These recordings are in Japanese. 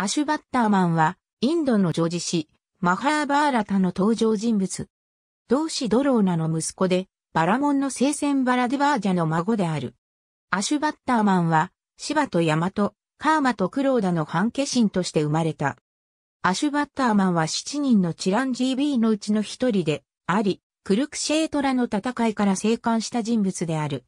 アシュバッターマンは、インドの女児誌、マハーバーラタの登場人物。同志ドローナの息子で、バラモンの聖戦バラデバージャの孫である。アシュバッターマンは、シバとヤマト、カーマとクローダの半化身として生まれた。アシュバッターマンは7人のチラン GB のうちの一人で、あり、クルクシェートラの戦いから生還した人物である。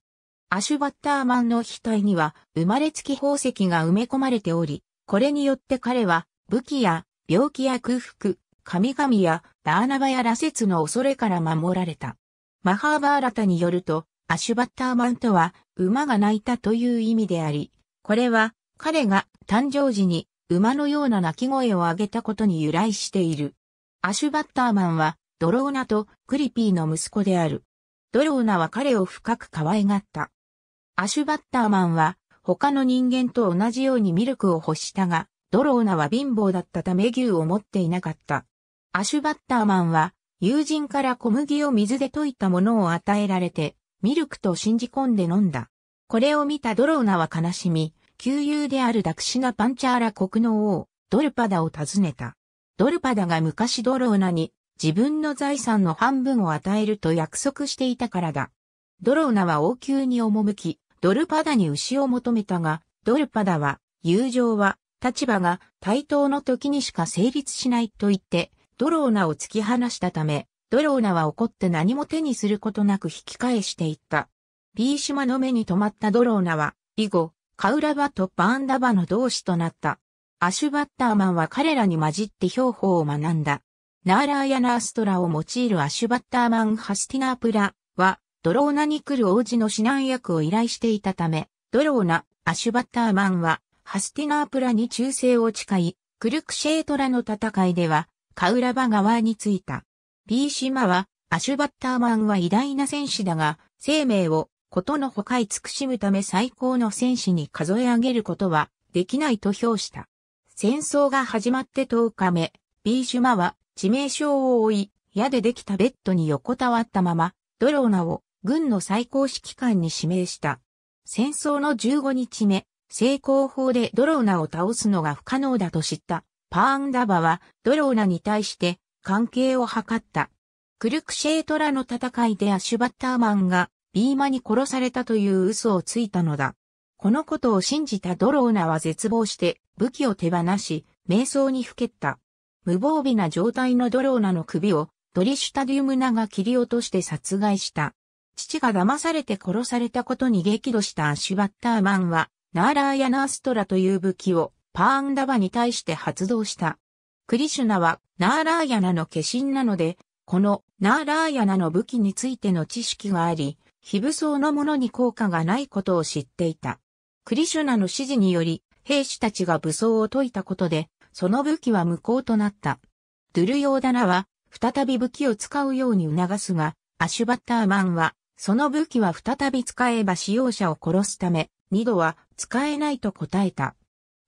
アシュバッターマンの額には、生まれつき宝石が埋め込まれており、これによって彼は武器や病気や空腹、神々やダーナバや羅刹の恐れから守られた。マハーバーラタによると、アシュバッターマンとは馬が鳴いたという意味であり、これは彼が誕生時に馬のような鳴き声を上げたことに由来している。アシュバッターマンはドローナとクリピーの息子である。ドローナは彼を深く可愛がった。アシュバッターマンは他の人間と同じようにミルクを欲したが、ドローナは貧乏だったため牛を持っていなかった。アシュバッターマンは、友人から小麦を水で溶いたものを与えられて、ミルクと信じ込んで飲んだ。これを見たドローナは悲しみ、旧友であるダクシナ・パンチャーラ国の王、ドルパダを訪ねた。ドルパダが昔ドローナに自分の財産の半分を与えると約束していたからだ。ドローナは王宮に赴き、ドルパダに牛を求めたが、ドルパダは、友情は、立場が対等の時にしか成立しないと言って、ドローナを突き放したため、ドローナは怒って何も手にすることなく引き返していった。ビュ島の目に留まったドローナは、以後、カウラバとバーンダバの同志となった。アシュバッターマンは彼らに混じって標法を学んだ。ナーラーやナーストラを用いるアシュバッターマンハスティナープラ、ドローナに来る王子の指南役を依頼していたため、ドローナ、アシュバッターマンは、ハスティナープラに忠誠を誓い、クルクシェートラの戦いでは、カウラバ川に着いた。ビーシマは、アシュバッターマンは偉大な戦士だが、生命を、ことのほか慈しむため最高の戦士に数え上げることは、できないと評した。戦争が始まって10日目、ビーシュマは、致命傷を負い、矢でできたベッドに横たわったまま、ドローナを軍の最高指揮官に指名した。戦争の15日目、成功法でドローナを倒すのが不可能だと知ったパーンダバはドローナに対して関係を図った。クルクシェートラの戦いでアシュバッターマンがビーマに殺されたという嘘をついたのだ。このことを信じたドローナは絶望して武器を手放し、瞑想にふけった。無防備な状態のドローナの首をドリシュタディウムナが切り落として殺害した。父が騙されて殺されたことに激怒したアシュバッターマンは、ナーラーやナーストラという武器をパーンダバに対して発動した。クリシュナはナーラーヤナの化身なので、このナーラーヤナの武器についての知識があり、非武装のものに効果がないことを知っていた。クリシュナの指示により、兵士たちが武装を解いたことで、その武器は無効となった。ドゥルヨーダナは、再び武器を使うように促すが、アシュバッターマンは、その武器は再び使えば使用者を殺すため、二度は使えないと答えた。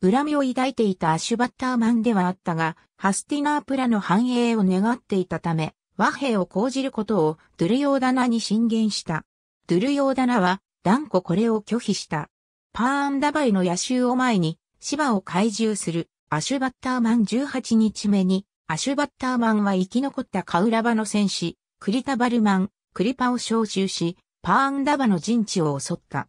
恨みを抱いていたアシュバッターマンではあったが、ハスティナープラの繁栄を願っていたため、和平を講じることをドゥルヨーダナに進言した。ドゥルヨーダナは断固これを拒否した。パーンダバイの野襲を前に、芝を懐柔するアシュバッターマン18日目に、アシュバッターマンは生き残ったカウラバの戦士、クリタバルマン、クリパを召集し、パーンダバの陣地を襲った。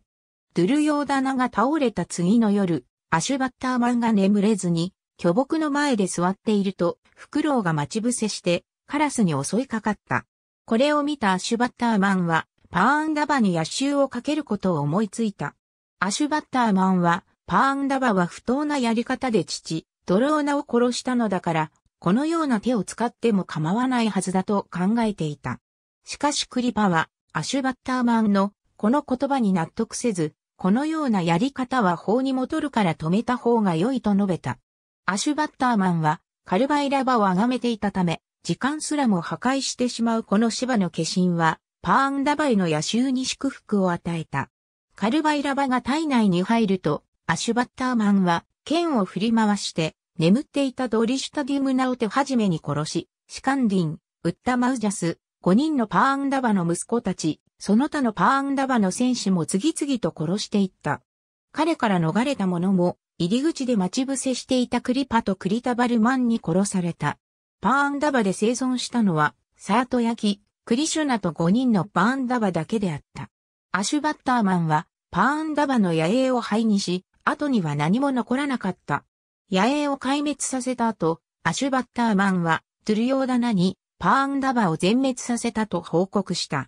ドゥルヨーダナが倒れた次の夜、アシュバッターマンが眠れずに、巨木の前で座っていると、フクロウが待ち伏せして、カラスに襲いかかった。これを見たアシュバッターマンは、パーンダバに野襲をかけることを思いついた。アシュバッターマンは、パーンダバは不当なやり方で父、ドローナを殺したのだから、このような手を使っても構わないはずだと考えていた。しかしクリパは、アシュバッターマンのこの言葉に納得せず、このようなやり方は法に戻るから止めた方が良いと述べた。アシュバッターマンは、カルバイラバを崇めていたため、時間すらも破壊してしまうこの芝の化身は、パーンダバイの野襲に祝福を与えた。カルバイラバが体内に入ると、アシュバッターマンは、剣を振り回して、眠っていたドリシュタディムナを手始めに殺し、シカンディン、ウッタマウジャス、5人のパーンダバの息子たち、その他のパーンダバの戦士も次々と殺していった。彼から逃れた者も、入り口で待ち伏せしていたクリパとクリタバルマンに殺された。パーンダバで生存したのは、サート焼き、クリシュナと5人のパーンダバだけであった。アシュバッターマンは、パーンダバの野営を灰にし、後には何も残らなかった。野営を壊滅させた後、アシュバッターマンは、トゥルヨーダナにパーンダバを全滅させたと報告した。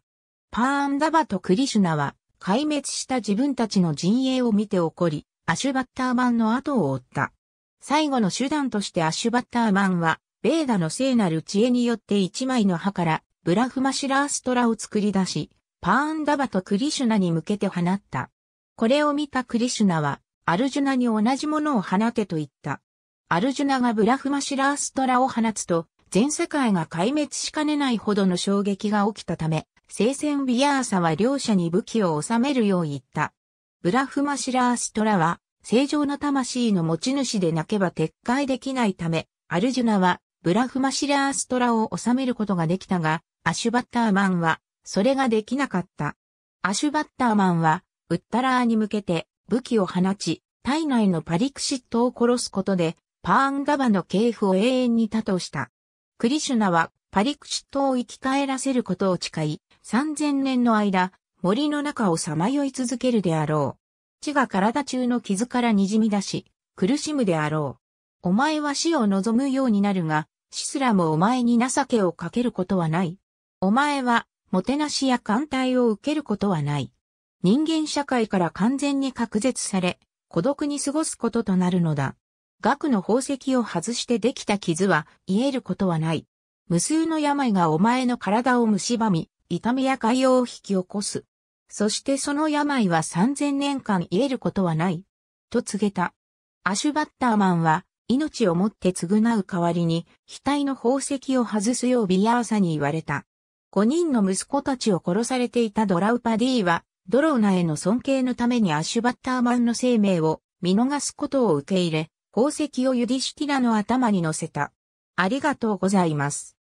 パーンダバとクリシュナは、壊滅した自分たちの陣営を見て怒り、アシュバッターマンの後を追った。最後の手段としてアシュバッターマンは、ベーダの聖なる知恵によって一枚の歯から、ブラフマシラーストラを作り出し、パーンダバとクリシュナに向けて放った。これを見たクリシュナは、アルジュナに同じものを放てと言った。アルジュナがブラフマシラーストラを放つと、全世界が壊滅しかねないほどの衝撃が起きたため、聖戦ビアーサは両者に武器を収めるよう言った。ブラフマシラーストラは、正常な魂の持ち主でなけば撤回できないため、アルジュナは、ブラフマシラーストラを収めることができたが、アシュバッターマンは、それができなかった。アシュバッターマンは、ウッタラーに向けて武器を放ち、体内のパリクシットを殺すことで、パーンガバの系譜を永遠に多とした。クリシュナはパリクシットを生き返らせることを誓い、3000年の間、森の中をさまよい続けるであろう。血が体中の傷から滲み出し、苦しむであろう。お前は死を望むようになるが、死すらもお前に情けをかけることはない。お前は、もてなしや艦隊を受けることはない。人間社会から完全に隔絶され、孤独に過ごすこととなるのだ。額の宝石を外してできた傷は癒えることはない。無数の病がお前の体を蝕み、痛みや潰瘍を引き起こす。そしてその病は3000年間癒えることはない。と告げた。アシュバッターマンは、命をもって償う代わりに、額の宝石を外すようビアーサに言われた。5人の息子たちを殺されていたドラウパディは、ドローナへの尊敬のためにアシュバッターマンの生命を見逃すことを受け入れ、功績をユディシュティラの頭に乗せた。ありがとうございます。